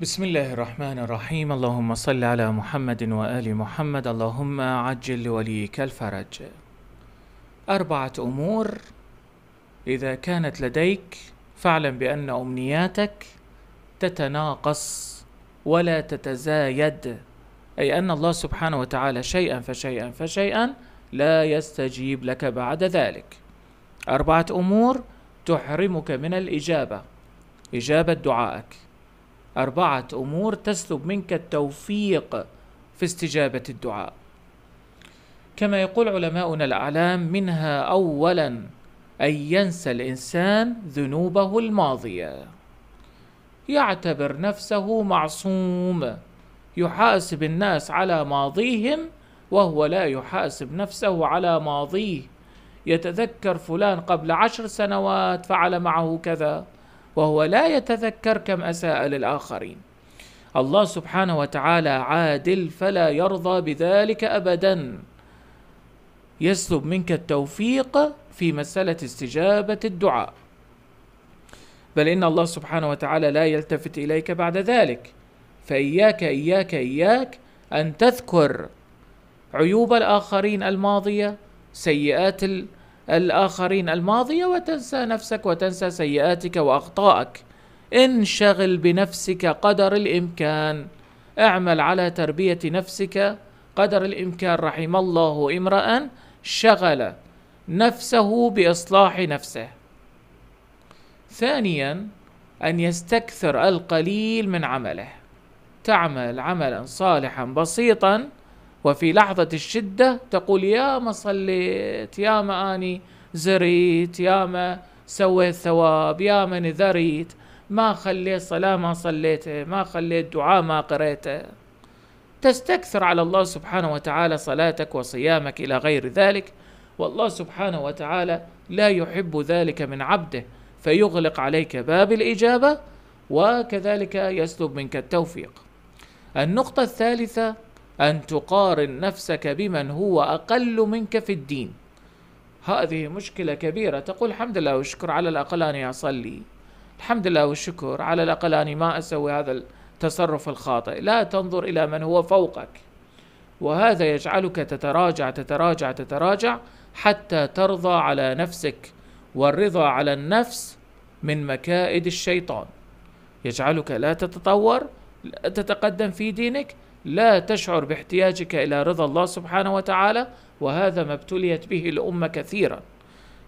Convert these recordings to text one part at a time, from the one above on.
بسم الله الرحمن الرحيم اللهم صل على محمد وآل محمد اللهم عجل لوليك الفرج أربعة أمور إذا كانت لديك فاعلم بأن أمنياتك تتناقص ولا تتزايد أي أن الله سبحانه وتعالى شيئا فشيئا فشيئا لا يستجيب لك بعد ذلك أربعة أمور تحرمك من الإجابة إجابة دعائك أربعة أمور تسلب منك التوفيق في استجابة الدعاء كما يقول علماؤنا الأعلام منها أولا أن ينسى الإنسان ذنوبه الماضية يعتبر نفسه معصوم يحاسب الناس على ماضيهم وهو لا يحاسب نفسه على ماضيه يتذكر فلان قبل عشر سنوات فعل معه كذا وهو لا يتذكر كم اساء للاخرين الله سبحانه وتعالى عادل فلا يرضى بذلك ابدا يسلب منك التوفيق في مساله استجابه الدعاء بل ان الله سبحانه وتعالى لا يلتفت اليك بعد ذلك فاياك اياك اياك ان تذكر عيوب الاخرين الماضيه سيئات الآخرين الماضية وتنسى نفسك وتنسى سيئاتك وأخطائك انشغل بنفسك قدر الإمكان اعمل على تربية نفسك قدر الإمكان رحم الله امرأ شغل نفسه بإصلاح نفسه ثانيا أن يستكثر القليل من عمله تعمل عملا صالحا بسيطا وفي لحظة الشدة تقول يا ما صليت يا ما أني زريت يا ما سويت ثواب يا ما نذريت ما خليت صلاة ما صليته ما خليت دعاء ما قريته تستكثر على الله سبحانه وتعالى صلاتك وصيامك إلى غير ذلك والله سبحانه وتعالى لا يحب ذلك من عبده فيغلق عليك باب الإجابة وكذلك يسلب منك التوفيق النقطة الثالثة أن تقارن نفسك بمن هو أقل منك في الدين هذه مشكلة كبيرة تقول الحمد لله والشكر على الأقل أني أصلي الحمد لله والشكر على الأقل أني ما أسوي هذا التصرف الخاطئ لا تنظر إلى من هو فوقك وهذا يجعلك تتراجع تتراجع تتراجع حتى ترضى على نفسك والرضا على النفس من مكائد الشيطان يجعلك لا تتطور لا تتقدم في دينك لا تشعر باحتياجك إلى رضا الله سبحانه وتعالى وهذا ما ابتليت به الأمة كثيرا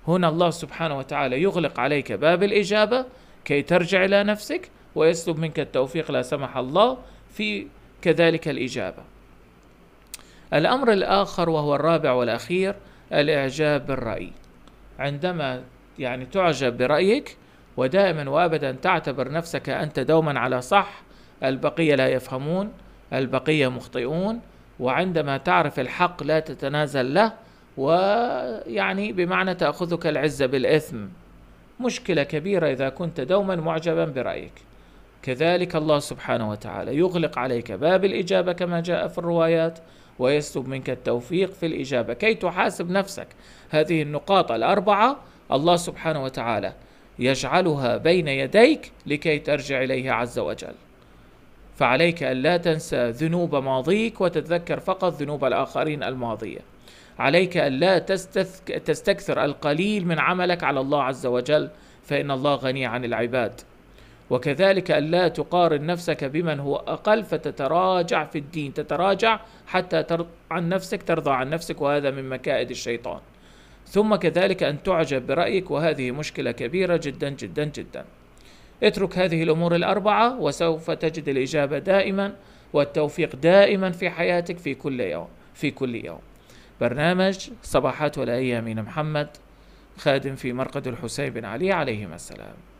هنا الله سبحانه وتعالى يغلق عليك باب الإجابة كي ترجع إلى نفسك ويسلب منك التوفيق لا سمح الله في كذلك الإجابة الأمر الآخر وهو الرابع والأخير الإعجاب بالرأي عندما يعني تعجب برأيك ودائما وابدا تعتبر نفسك أنت دوما على صح البقية لا يفهمون البقية مخطئون وعندما تعرف الحق لا تتنازل له ويعني بمعنى تأخذك العزة بالإثم مشكلة كبيرة إذا كنت دوما معجبا برأيك كذلك الله سبحانه وتعالى يغلق عليك باب الإجابة كما جاء في الروايات ويسلب منك التوفيق في الإجابة كي تحاسب نفسك هذه النقاط الأربعة الله سبحانه وتعالى يجعلها بين يديك لكي ترجع إليه عز وجل فعليك ألا تنسى ذنوب ماضيك وتتذكر فقط ذنوب الآخرين الماضية عليك ألا تستكثر القليل من عملك على الله عز وجل فإن الله غني عن العباد وكذلك ألا تقارن نفسك بمن هو أقل فتتراجع في الدين تتراجع حتى ترضى عن نفسك ترضى عن نفسك وهذا من مكائد الشيطان ثم كذلك أن تعجب برأيك وهذه مشكلة كبيرة جدا جدا جدا اترك هذه الامور الاربعه وسوف تجد الاجابه دائما والتوفيق دائما في حياتك في كل يوم في كل يوم برنامج صباحات والايام من محمد خادم في مرقد الحسين بن علي عليهما السلام